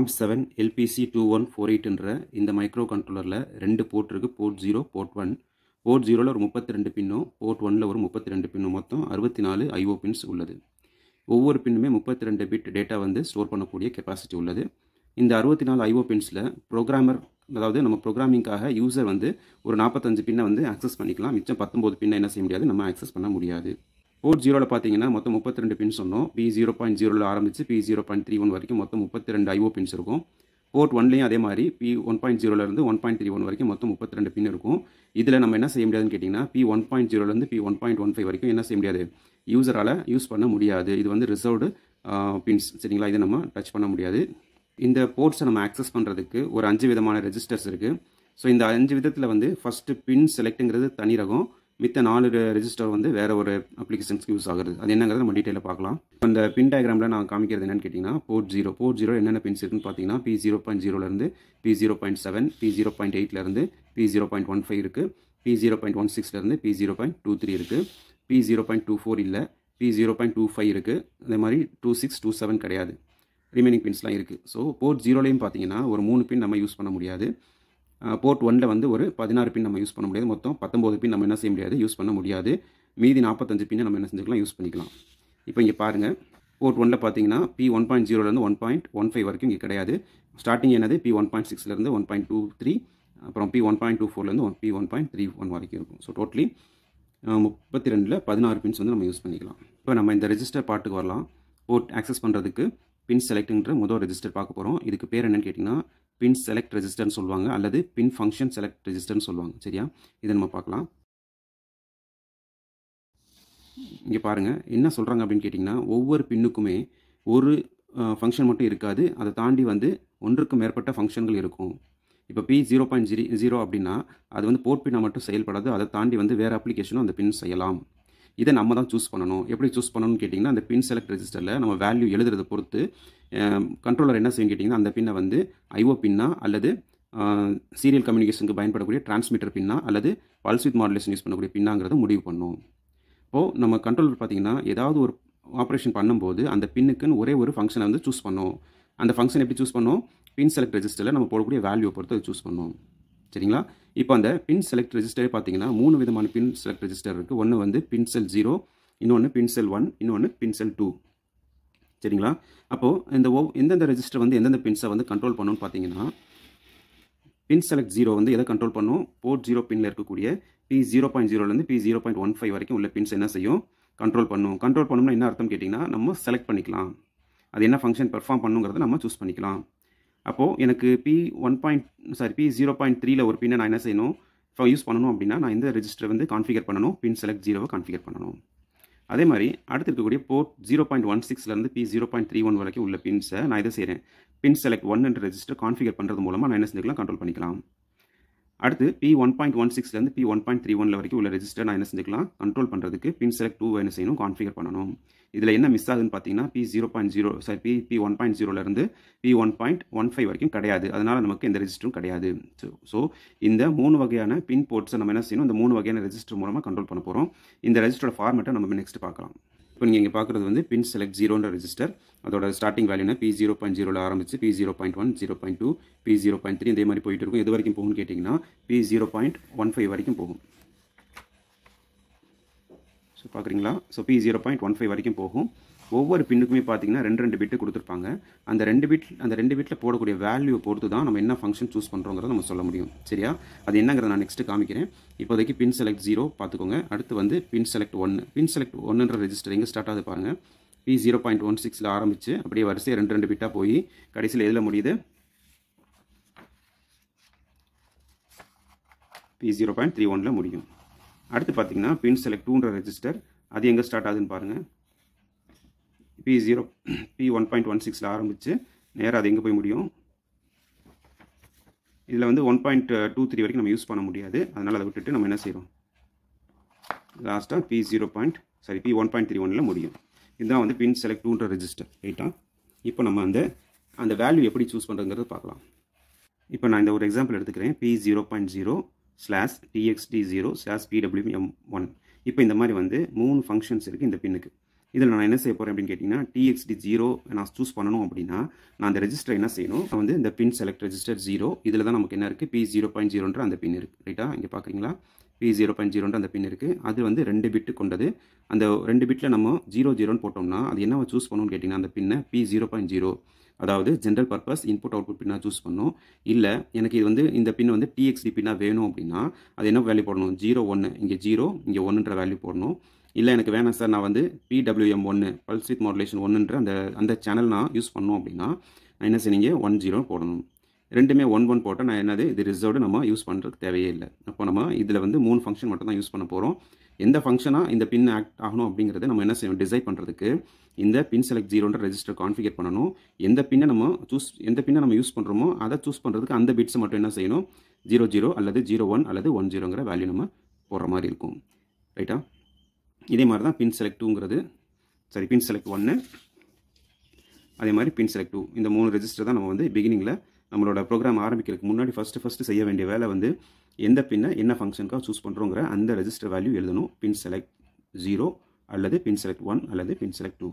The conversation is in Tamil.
com seven LPC two one four எயிட்ன்ற இந்த மைக்ரோ கண்ட்ரோலரில் ரெண்டு போர்ட் இருக்குது port zero port one port ஜீரோவில் ஒரு முப்பத்தி ரெண்டு பின்னும் போர்ட் ஒனில் ஒரு முப்பத்தி ரெண்டு பின்னும் மொத்தம் அறுபத்தி நாலு ஐஓ பின்ஸ் உள்ளது ஒவ்வொரு பின்னுமே முப்பத்தி ரெண்டு பிட் டேட்டா வந்து ஸ்டோர் பண்ணக்கூடிய கெப்பாசிட்டி உள்ளது இந்த அறுபத்தி நாலு ஐஓ பின்ஸில் ப்ரோக்ராமர் அதாவது நம்ம ப்ரோக்ராமிங்காக யூசர் வந்து ஒரு நாற்பத்தஞ்சு பின்னை வந்து ஆக்சஸ் பண்ணிக்கலாம் மிச்சம் பத்தொம்போது பின்னை என்ன செய்ய முடியாது நம்ம ஆக்சஸ் பண்ண முடியாது போர்ட் ஜீரோவில் பார்த்தீங்கன்னா மொத்தம் முப்பத்தி ரெண்டு பின்ஸ் சொன்னோம் பி ஜீரோ பாயிண்ட் ஜீரோவில் ஆரம்பித்து P zero point three one வரைக்கும் மொத்தம் முப்பத்தி ரெண்டு ஐஓ பின்ஸ் இருக்கும் போர்ட் ஒன்லேயும் அதே மாதிரி பி ஒன் பாயிண்ட் ஜீரோலேருந்து ஒன் பாயிண்ட் த்ரீ ஒன் வரைக்கும் மொத்தம் முப்பத்தி ரெண்டு பின் இருக்கும் இதில் நம்ம என்ன செய்ய முடியாதுன்னு கேட்டிங்கன்னா பி ஒன் பாயிண்ட் ஜீரோலேருந்து P one point one five வரைக்கும் என்ன செய்ய முடியாது யூசரால் யூஸ் பண்ண முடியாது இது வந்து ரிசர்வ்டு பின்ஸ் சரிங்களா இதை நம்ம டச் பண்ண முடியாது இந்த போர்ட்ஸை நம்ம ஆக்சஸ் பண்ணுறதுக்கு ஒரு அஞ்சு விதமான ரெஜிஸ்டர்ஸ் இருக்குது ஸோ இந்த அஞ்சு விதத்தில் வந்து ஃபஸ்ட்டு பின் செலக்ட்டுங்கிறது தனி ரகம் மித்த நாலு ரெஜிஸ்டர் வந்து வேறு ஒரு அப்ளிகேஷன்ஸ்க்கு யூஸ் ஆகுது அது என்னங்கிறது நம்ம டீட்டெயிலில் பார்க்கலாம் இந்த பின் டயக்ராமில் நான் காமிக்கிறது என்னன்னு கேட்டிங்கன்னா போர்ட் ஜீரோ போர்ட் ஜீரோ என்னென்ன பின்ஸ் இருக்குன்னு பார்த்தீங்கன்னா பி ஜீரோ பாயிண்ட் ஜீரோலேருந்து P zero point seven P zero point எயிட்லேருந்து P zero point one five இருக்குது பி ஜீரோ பாயிண்ட் ஒன் சிக்ஸ்லேருந்து P zero point two three இருக்குது P zero point two four இல்லை P zero point two five இருக்குது அதே மாதிரி டூ சிக்ஸ் டூ செவன் கிடையாது ரிமைனிங் பின்ஸ்லாம் இருக்குது ஸோ போர்ட் ஜீரோலேயும் பார்த்தீங்கன்னா ஒரு மூணு பின் நம்ம யூஸ் பண்ண முடியாது போர்ட் ஒனில் வந்து ஒரு பதினாறு பின் நம்ம யூஸ் பண்ண முடியாது மொத்தம் பத்தொம்போது பின் நம்ம என்ன செய்ய முடியாது யூஸ் பண்ண முடியாது மீதி நாற்பத்தஞ்சு பின்னை நம்ம என்ன செஞ்சுக்கலாம் யூஸ் பண்ணிக்கலாம் இப்போ இங்கே பாருங்கள் போர்ட் ஒனில் பார்த்தீங்கன்னா பி ஒன் பாயிண்ட் ஜீரோலேருந்து ஒன் பாயிண்ட் ஒன் ஃபைவ் வரைக்கும் இங்கே கிடையாது ஸ்டார்டிங் என்னது பி ஒன் பாயிண்ட் சிக்ஸ்லேருந்து ஒன் பாயிண்ட் டூ த்ரீ அப்புறம் பி ஒன் பாயிண்ட் டூ ஃபோர்லேருந்து one P one point three one வரைக்கும் இருக்கும் ஸோ டோட்டலி முப்பத்தி ரெண்டில் பதினாறு பின்ஸ் வந்து நம்ம யூஸ் பண்ணிக்கலாம் இப்போ நம்ம இந்த ரெஜிஸ்டர் பாட்டுக்கு வரலாம் போர்ட் ஆக்சஸ் பண்ணுறதுக்கு பின் செலக்டுங்கிற முதல் ரெஜிஸ்டர் பார்க்க போகிறோம் இதுக்கு பேர் என்னென்னு கேட்டிங்கன்னா பின் செலக்ட் ரெஜிஸ்டர்னு சொல்லுவாங்க அல்லது பின் ஃபங்க்ஷன் செலக்ட் ரெஜிஸ்டர்னு சொல்லுவாங்க சரியா இதை நம்ம பார்க்கலாம் இங்கே பாருங்கள் என்ன சொல்கிறாங்க அப்படின்னு கேட்டிங்கன்னா ஒவ்வொரு பின்னுக்குமே ஒரு ஃபங்க்ஷன் மட்டும் இருக்காது அதை தாண்டி வந்து ஒன்றுக்கு மேற்பட்ட ஃபங்க்ஷன்கள் இருக்கும் இப்போ P zero point zero zero அப்படின்னா அது வந்து போர்ட் பின்னா மட்டும் செயல்படாது அதை தாண்டி வந்து வேறு அப்ளிகேஷனும் அந்த பின் செய்யலாம் இதை நம்ம தான் சூஸ் பண்ணணும் எப்படி சூஸ் பண்ணணும்னு கேட்டிங்கன்னா அந்த பின் செலக்ட் ரெஜிஸ்டரில் நம்ம வேல்யூ எழுதுறதை பொறுத்து கண்ட்ரோலர் என்ன செய்யும் கேட்டிங்கன்னா அந்த பின்னை வந்து ஐஓ பின்னா அல்லது சீரியல் கம்யூனிகேஷனுக்கு பயன்படக்கூடிய டிரான்ஸ்மிட்டர் பின்னா அல்லது பல்ஸ் வித் மாடுலேஷன் யூஸ் பண்ணக்கூடிய பின்னாங்கிறத முடிவு பண்ணும் இப்போது நம்ம கண்ட்ரோலர் பார்த்திங்கன்னா ஏதாவது ஒரு ஆப்ரேஷன் பண்ணும்போது அந்த பின்னுக்குன்னு ஒரே ஒரு ஃபங்க்ஷனை வந்து சூஸ் பண்ணும் அந்த ஃபங்க்ஷன் எப்படி சூஸ் பண்ணோம் பின் செலக்ட் ரெஜிஸ்டரில் நம்ம போடக்கூடிய வேல்யூ பொறுத்து அதை சூஸ் பண்ணும் சரிங்களா இப்போ அந்த பின் செலக்ட் ரெஜிஸ்டரே பார்த்தீங்கன்னா மூணு விதமான பின் செலக்ட் ரெஜிஸ்டர் இருக்குது ஒன்று வந்து பின் செல் ஜீரோ இன்னொன்று பின் செல் ஒன் இன்னொன்று பின் செல் டூ சரிங்களா அப்போது இந்த ஓ எந்தெந்த ரெஜிஸ்டர் வந்து எந்தெந்த பின்ஸை வந்து கண்ட்ரோல் பண்ணணும்னு பார்த்தீங்கன்னா பின் செலக்ட் ஜீரோ வந்து எதை கண்ட்ரோல் பண்ணும் போர்ட் ஜீரோ பின்னில் இருக்கக்கூடிய பி ஜீரோ பாயிண்ட் ஜீரோலேருந்து P zero point one five வரைக்கும் உள்ள பின்ஸ் என்ன செய்யும் கண்ட்ரோல் பண்ணும் கண்ட்ரோல் பண்ணணும்னா என்ன அர்த்தம் கேட்டிங்கன்னா நம்ம செலக்ட் பண்ணிக்கலாம் அது என்ன ஃபங்க்ஷன் பெர்ஃபார்ம் பண்ணுங்கிறத நம்ம சூஸ் பண்ணிக்கலாம் அப்போது எனக்கு P one point sorry P zero point த்ரீல ஒரு பின்னை நான் என்ன செய்யணும் இப்போ யூஸ் பண்ணணும் அப்படின்னா நான் இந்த ரெஜிஸ்டர் வந்து கான்ஃபிகர் பண்ணணும் பின் செலக்ட் ஜீரோவை கான்ஃபிகர் பண்ணணும் அதே மாதிரி அடுத்து இருக்கக்கூடிய போர்ட் ஜீரோ பாயிண்ட் ஒன் சிக்ஸ்லேருந்து P zero point three one வரைக்கும் உள்ள பின்ஸை நான் இதை செய்கிறேன் பின் செலக்ட் ஒன் என்ற ரெஜிஸ்டர் கான்ஃபிகர் பண்ணுறது மூலமாக நான் என்ன செஞ்சுக்கலாம் கண்ட்ரோல் பண்ணிக்கலாம் அடுத்து பி ஒன் பாயிண்ட் ஒன் சிக்ஸ்லேருந்து பி ஒன் பாயிண்ட் த்ரீ ஒன்ல வரைக்கும் உள்ள ரெஜிஸ்டர் நான் என்ன செஞ்சுக்கலாம் கண்ட்ரோல் பண்ணுறதுக்கு பின் செலக்ட் டூ என்ன செய்யணும் கான்ஃபிகர் பண்ணணும் இதில் என்ன மிஸ் ஆகுதுன்னு பார்த்தீங்கன்னா P zero point zero sorry P P one point ஜீரோலேருந்து P one point one five வரைக்கும் கிடையாது அதனால் நமக்கு எந்த ரெஜிஸ்டரும் கிடையாது ஸோ ஸோ இந்த மூணு வகையான பின் போர்ட்ஸை நம்ம என்ன செய்யணும் இந்த மூணு வகையான ரெஜிஸ்டர் மூலமாக கண்ட்ரோல் பண்ண போகிறோம் இந்த ரெஜிஸ்டரோட ஃபார்மேட்டை நம்ம நெக்ஸ்ட் பார்க்கலாம் இப்போ நீங்கள் இங்கே பார்க்குறது வந்து பின் செலக்ட் ஜீரோன்ற ரெஜிஸ்டர் அதோட ஸ்டார்டிங் வேல்யூனா பி ஜீரோ பாயிண்ட் ஜீரோவில் ஆரம்பிச்சு P zero point one zero point two P zero point three இதே மாதிரி போயிட்டு இருக்கும் எது வரைக்கும் போகும்னு கேட்டிங்கன்னா P zero point one five வரைக்கும் போகும் ஸோ பார்க்குறீங்களா so P zero point one five வரைக்கும் போகும் ஒவ்வொரு பின்னுக்குமே பார்த்தீங்கன்னா ரெண்டு ரெண்டு பிட்டு கொடுத்துருப்பாங்க அந்த ரெண்டு பிட் அந்த ரெண்டு பிட்டில் போடக்கூடிய வேல்யூ பொறுத்து தான் நம்ம என்ன ஃபங்க்ஷன் சூஸ் பண்ணுறோங்கிறத நம்ம சொல்ல முடியும் சரியா அது என்னங்கிறத நான் நெக்ஸ்ட்டு காமிக்கிறேன் இப்போதைக்கு பின் செலக்ட் ஜீரோ பார்த்துக்கோங்க அடுத்து வந்து பின் செலக்ட் ஒன்று பின் செலக்ட் ஒன்றுன்ற ரெஜிஸ்டர் எங்கே ஸ்டார்ட் ஆகுது பாருங்கள் பி ஜீரோ பாயிண்ட் ஒன் சிக்ஸில் ஆரம்பித்து அப்படியே வரிசையாக ரெண்டு ரெண்டு பிட்டாக போய் கடைசியில் எதில் முடியுது பி ஜீரோ பாயிண்ட் த்ரீ ஒனில் முடியும் அடுத்து பார்த்தீங்கன்னா பின் செலக்ட் டூன்ற ரெஜிஸ்டர் அது எங்கே ஸ்டார்ட் ஆகுதுன்னு பாருங்கள் P zero P one point one சிக்ஸில் ஆரம்பித்து நேராக அது எங்கே போய் முடியும் இதில் வந்து ஒன் பாயிண்ட் டூ த்ரீ வரைக்கும் நம்ம யூஸ் பண்ண முடியாது அதனால் அதை விட்டுட்டு நம்ம என்ன செய்கிறோம் லாஸ்ட்டாக P zero point sorry P one point three ஒனில் முடியும் இதுதான் வந்து பின் செலக்ட் டூன்ற ரெஜிஸ்டர் ரைட்டா இப்போ நம்ம அந்த அந்த வேல்யூ எப்படி சூஸ் பண்ணுறதுங்கிறது பார்க்கலாம் இப்போ நான் இந்த ஒரு எக்ஸாம்பிள் எடுத்துக்கிறேன் P zero point zero slash TXD zero slash PWM one இப்போ இந்த மாதிரி வந்து மூணு ஃபங்க்ஷன்ஸ் இருக்குது இந்த பின்னுக்கு இதில் நான் என்ன செய்ய போகிறேன் அப்படின்னு கேட்டிங்கன்னா டிஎக்ஸ்டி ஜீரோ நான் சூஸ் பண்ணணும் அப்படின்னா நான் அந்த ரெஜிஸ்டர் என்ன செய்யணும் வந்து இந்த பின் செலக்ட் ரெஜிஸ்டர் ஜீரோ இதில் தான் நமக்கு என்ன இருக்குது பி ஜீரோ பாயிண்ட் ஜீரோன்ற அந்த பின் இருக்குது ரைட்டா இங்கே பார்க்குறீங்களா பி ஜீரோ பாயிண்ட் ஜீரோன்ற அந்த பின் இருக்குது அது வந்து ரெண்டு பிட்டு கொண்டது அந்த ரெண்டு பிட்டில் நம்ம ஜீரோ ஜீரோன்னு போட்டோம்னா அது என்ன சூஸ் பண்ணணும்னு கேட்டிங்கன்னா அந்த பின்னை பி ஜீரோ பாயிண்ட் ஜீரோ அதாவது ஜென்ரல் பர்பஸ் இன்புட் அவுட்புட் பின்னா சூஸ் பண்ணும் இல்லை எனக்கு இது வந்து இந்த பின் வந்து டிஎக்ஸ்டி பின்னா வேணும் அப்படின்னா அது என்ன வேல்யூ போடணும் ஜீரோ ஒன்று இங்கே ஜீரோ இங்கே ஒன்றுன்ற வேல்யூ போடணும் இல்லை எனக்கு வேணாம் சார் நான் வந்து பிடபிள்யூஎம் ஒன்று பல்ஸ் வித் மாடுலேஷன் ஒன்றுன்ற அந்த அந்த சேனல் நான் யூஸ் பண்ணோம் அப்படின்னா நான் என்ன செய்யுங்க ஒன் ஜீரோ போடணும் ரெண்டுமே ஒன் ஒன் போட்டால் நான் என்னது இது ரிசர்வ்டு நம்ம யூஸ் பண்ணுறதுக்கு தேவையே இல்லை அப்போ நம்ம இதில் வந்து மூணு ஃபங்க்ஷன் மட்டும் தான் யூஸ் பண்ண போகிறோம் எந்த ஃபங்க்ஷனாக இந்த பின் ஆக்ட் ஆகணும் அப்படிங்கிறத நம்ம என்ன செய்யணும் டிசைட் பண்ணுறதுக்கு இந்த பின் செலக்ட் ஜீரோன்ற ரெஜிஸ்டர் கான்ஃபிகர் பண்ணணும் எந்த பின்னை நம்ம சூஸ் எந்த பின்னை நம்ம யூஸ் பண்ணுறோமோ அதை சூஸ் பண்ணுறதுக்கு அந்த பிட்ஸை மட்டும் என்ன செய்யணும் ஜீரோ ஜீரோ அல்லது ஜீரோ ஒன் அல்லது ஒன் ஜீரோங்கிற வேல்யூ நம்ம போடுற மாதிரி இருக்கும் ரைட்டா இதே மாதிரி தான் பின் செலக்ட் டூங்கிறது சாரி பின் செலக்ட் ஒன்று அதே மாதிரி பின் செலக்ட் டூ இந்த மூணு ரெஜிஸ்டர் தான் நம்ம வந்து பிகினிங்கில் நம்மளோட ப்ரோக்ராம் ஆரம்பிக்கிறதுக்கு முன்னாடி ஃபஸ்ட்டு ஃபஸ்ட்டு செய்ய வேண்டிய வேலை வந்து எந்த பின்னை என்ன ஃபங்க்ஷனுக்காக சூஸ் பண்ணுறோங்கிற அந்த ரெஜிஸ்டர் வேல்யூ எழுதணும் பின் செலக்ட் ஜீரோ அல்லது பின் செலக்ட் ஒன் அல்லது பின் செலக்ட் டூ